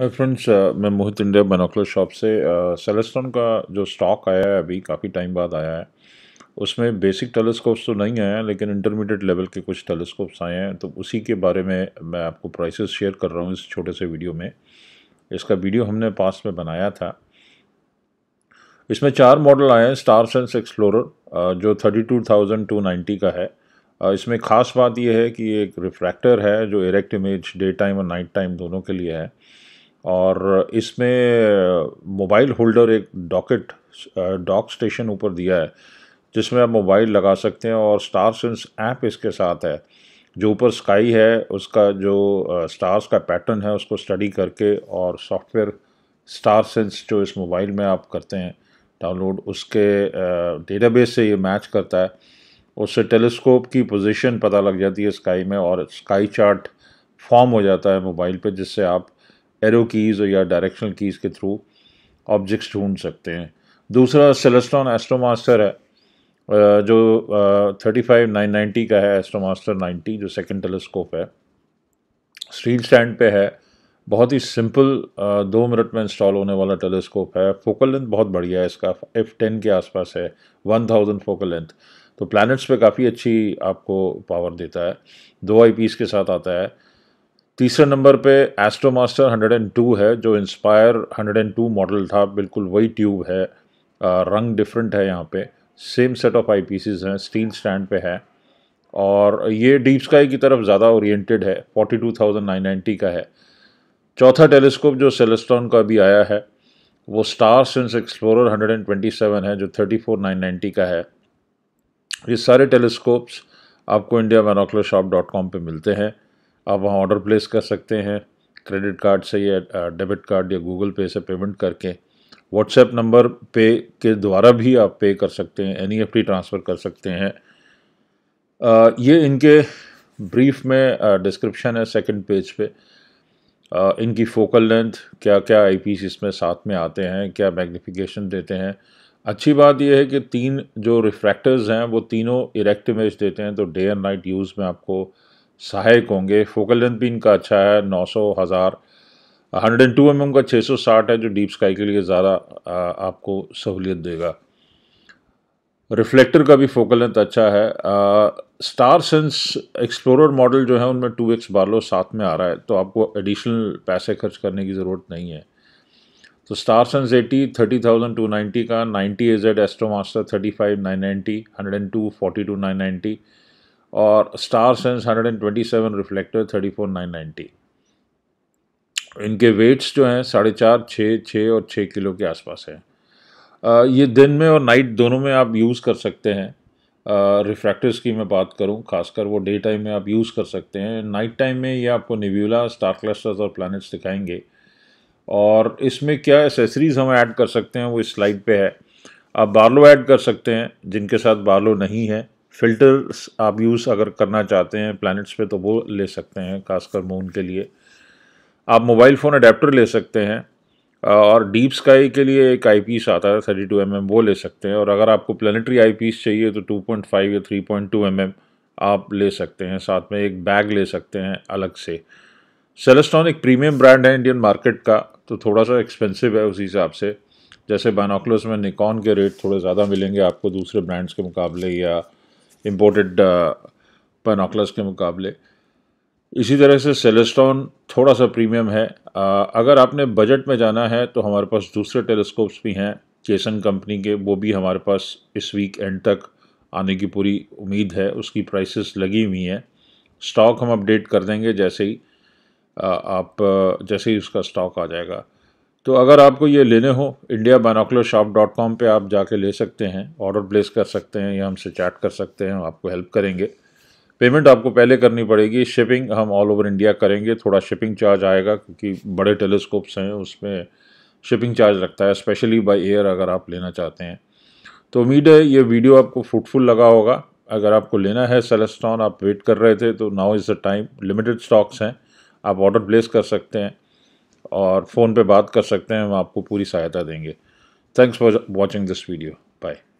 friends uh, मैं मोहित India बनोकुलर shop से सेलेस्टॉन uh, का जो स्टॉक आया है अभी काफ़ी टाइम बाद आया है उसमें बेसिक टेलीस्कोप्स तो नहीं आए हैं लेकिन इंटरमीडिएट लेवल के कुछ टेलीस्कोप्स आए हैं तो उसी के बारे में मैं आपको प्राइसेस शेयर कर रहा हूँ इस छोटे से वीडियो में इसका वीडियो हमने पास में बनाया था इसमें चार मॉडल आए हैं स्टार सेंस एक्सप्लोरर जो thirty two thousand two ninety का है uh, इसमें ख़ास बात यह है कि एक रिफ्रैक्टर है जो इरेक्ट इमेज डे टाइम और नाइट टाइम दोनों के लिए है और इसमें मोबाइल होल्डर एक डॉकेट डॉक स्टेशन ऊपर दिया है जिसमें आप मोबाइल लगा सकते हैं और स्टार सेंस ऐप इसके साथ है जो ऊपर स्काई है उसका जो स्टार्स का पैटर्न है उसको स्टडी करके और सॉफ्टवेयर स्टार सेंस जो इस मोबाइल में आप करते हैं डाउनलोड उसके डेटाबेस से ये मैच करता है उससे टेलीस्कोप की पोजीशन पता लग जाती है स्काई में और स्काई चार्ट फॉर्म हो जाता है मोबाइल पे जिससे आप एरो कीज़ या डायरेक्शनल कीज़ के थ्रू ऑब्जेक्ट्स ढूंढ सकते हैं दूसरा सेलेस्ट्रॉन एस्ट्रो मास्टर है जो थर्टी फाइव नाइन नाइन्टी का है एस्ट्रो मास्टर नाइन्टी जो सेकेंड टेलीस्कोप है स्टील स्टैंड पे है बहुत ही सिंपल दो मिनट में इंस्टॉल होने वाला टेलीस्कोप है फोकल लेंथ बहुत बढ़िया है इसका एफ टेन के आसपास है वन थाउजेंड फोकल लेंथ तो प्लैनेट्स पे काफ़ी अच्छी आपको पावर देता है दो आई के साथ आता है तीसरे नंबर पे AstroMaster hundred and two है जो Inspire hundred and two model था बिल्कुल वही ट्यूब है रंग डिफरेंट है यहाँ पे same set of eyepieces हैं स्टील स्टैंड पे है और ये डीप स्काई की तरफ ज़्यादा ओरिएंटेड है टू थाउजेंड नाइन नाइन्टी का है चौथा टेलीस्कोप जो सेलेस्टॉन का अभी आया है वो स्टार सेंस एक्सप्लोरर सेवन है जो थर्टी फोर नाइन नाइन्टी का है ये सारे टेलीस्कोप्स आपको India binocular shop dot com पर मिलते हैं आप वहाँ ऑर्डर प्लेस कर सकते हैं क्रेडिट कार्ड से या डेबिट कार्ड या गूगल पे से पेमेंट करके व्हाट्सएप नंबर पे के द्वारा भी आप पे कर सकते हैं एन ट्रांसफ़र e कर सकते हैं आ, ये इनके ब्रीफ में डिस्क्रिप्शन है सेकंड पेज पे आ, इनकी फोकल लेंथ क्या क्या आईपीस इसमें साथ में आते हैं क्या मैग्नीफिकेशन देते हैं अच्छी बात यह है कि तीन जो रिफ्रैक्टर्स हैं वो तीनों इरेक्ट इमेज देते हैं तो डे एंड नाइट यूज़ में आपको सहायक होंगे फोकल लेंथ भी इनका अच्छा है नौ सौ हज़ार हंड्रेड एंड टू एम का छः सौ साठ है जो डीप स्काई के लिए ज़्यादा आपको सहूलियत देगा रिफ्लेक्टर का भी फोकल लेंथ अच्छा है ah, StarSense Explorer model जो है उनमें टू एक्स बारलो साथ में आ रहा है तो आपको एडिशनल पैसे खर्च करने की ज़रूरत नहीं है तो StarSense eighty thirty thousand two ninety का ninety AZ AstroMaster thirty five nine ninety hundred and two forty two nine ninety और स्टार सेंस 127 रिफ्लेक्टर 34990 इनके वेट्स जो हैं साढ़े चार छः छः और छः किलो के आसपास हैं ये दिन में और नाइट दोनों में आप यूज़ कर सकते हैं रिफ्रैक्टर्स की मैं बात करूं खासकर वो डे टाइम में आप यूज़ कर सकते हैं नाइट टाइम में ये आपको निव्यूला स्टार क्लस्टर्स और प्लानट्स दिखाएंगे और इसमें क्या एसेसरीज़ हम ऐड कर सकते हैं वो इस स्लाइड पे है आप बार्लो ऐड कर सकते हैं जिनके साथ बार्लो नहीं है फ़िल्टर्स आप यूज़ अगर करना चाहते हैं प्लैनेट्स पे तो वो ले सकते हैं खासकर मून के लिए आप मोबाइल फ़ोन अडेप्टर ले सकते हैं और डीप स्काई के लिए एक आई पीस आता है थर्टी टू एम एम वो ले सकते हैं और अगर आपको प्लानिटरी आई पीस चाहिए तो टू पॉइंट फाइव या three point two M M आप ले सकते हैं साथ में एक बैग ले सकते हैं अलग से सेलेस्टॉन एक प्रीमियम ब्रांड है इंडियन मार्केट का तो थोड़ा सा एक्सपेंसिव है उसी हिसाब से जैसे बानोकुलर्स में निकॉन के रेट थोड़े ज़्यादा मिलेंगे आपको दूसरे ब्रांड्स के मुकाबले या इम्पोर्टेड पेनोकलस uh, के मुकाबले इसी तरह से सेलेस्टोन थोड़ा सा प्रीमियम है आ, uh, अगर आपने बजट में जाना है तो हमारे पास दूसरे टेलीस्कोप्स भी हैं चेसन कंपनी के वो भी हमारे पास इस वीक एंड तक आने की पूरी उम्मीद है उसकी प्राइसेस लगी हुई हैं स्टॉक हम अपडेट कर देंगे जैसे ही आ, uh, आप जैसे ही उसका स्टॉक आ जाएगा तो अगर आपको ये लेने हो India binocular shop dot com पर आप जाके ले सकते हैं ऑर्डर प्लेस कर सकते हैं या हमसे चैट कर सकते हैं आपको हेल्प करेंगे पेमेंट आपको पहले करनी पड़ेगी शिपिंग हम ऑल ओवर इंडिया करेंगे थोड़ा शिपिंग चार्ज आएगा क्योंकि बड़े टेलीस्कोप्स हैं उसमें शिपिंग चार्ज लगता है स्पेशली बाय एयर अगर आप लेना चाहते हैं तो उम्मीद है ये वीडियो आपको फ्रूटफुल लगा होगा अगर आपको लेना है सेलेस्टॉन आप वेट कर रहे थे तो now is the time limited stocks हैं आप ऑर्डर प्लेस कर सकते हैं और फ़ोन पे बात कर सकते हैं हम आपको पूरी सहायता देंगे thanks for watching this video bye